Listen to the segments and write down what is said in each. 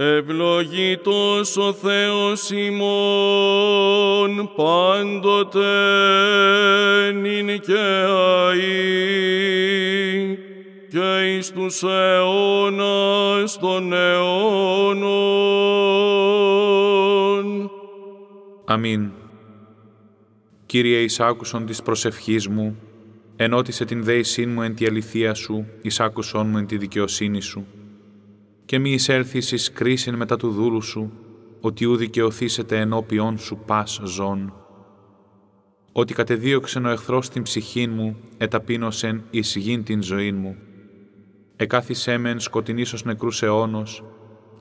Ευλογητός ο Θεός ημών, πάντοτε νυν και αΐ, και εις τους αιώνας των αιώνων. Αμήν. Κύριε εις της προσευχής μου, ενώτισε την δέησή μου εν τη αληθεία σου, ισάκουσόν μου εν τη δικαιοσύνη σου και μη εισέλθεις κρίσιν μετά του δούλου σου, ότι ού δικαιωθήσετε ενώπιόν σου πας ζών. Ότι κατεδίωξεν ο εχθρός την ψυχήν μου, εταπείνωσεν εις γήν την ζωήν μου. Εκάθισέ μεν σκοτεινήσως νεκρούς αιώνος,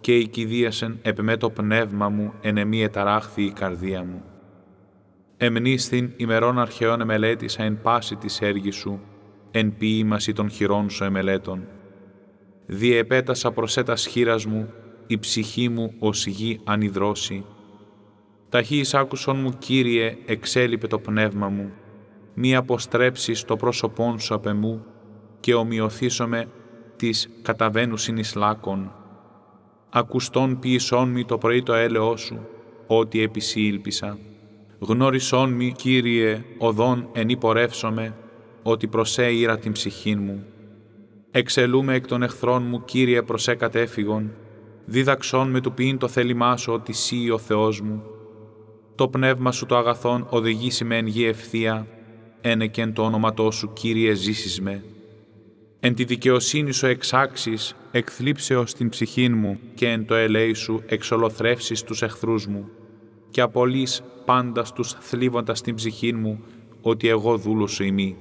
και οικιδίασεν επ' το πνεύμα μου, εν εμή εταράχθη η καρδία μου. Εμνήσθην ημερών αρχαιών εμελέτησα εν πάση της έργης σου, εν ποίημαση των χειρών σου εμελέτων διεπέτασα προσέτας χείρας μου, η ψυχή μου ως γη ανιδρώσει. Ταχύ άκουσον μου, Κύριε, εξέλιπε το πνεύμα μου, μη αποστρέψεις το πρόσωπόν σου απ' εμού και ομοιωθήσομαι της καταβαίνου συνεισλάκων. Ακουστών ποιησόν μη το πρωί το έλεό σου, ότι επισήλπισα. Γνώρισόν μη, Κύριε, οδόν ενυπορεύσομαι, ότι προσέειρα την ψυχή μου. Εξελούμε εκ των εχθρών μου, Κύριε, προσέκατε έφυγον. Δίδαξόν με του ποιήν το θέλημά σου, ότι σύ ο Θεός μου. Το πνεύμα σου το αγαθόν οδηγήσει με εν γη ευθεία, εν το όνοματό σου, Κύριε, ζήσεις με. Εν τη δικαιοσύνη σου εξάξεις, εκθλίψεως την ψυχήν μου, και εν το ελέη σου εξολοθρεύσεις τους εχθρούς μου. Και απολύς πάντα τους θλίβοντας την ψυχήν μου, ότι εγώ δούλος σου ημί.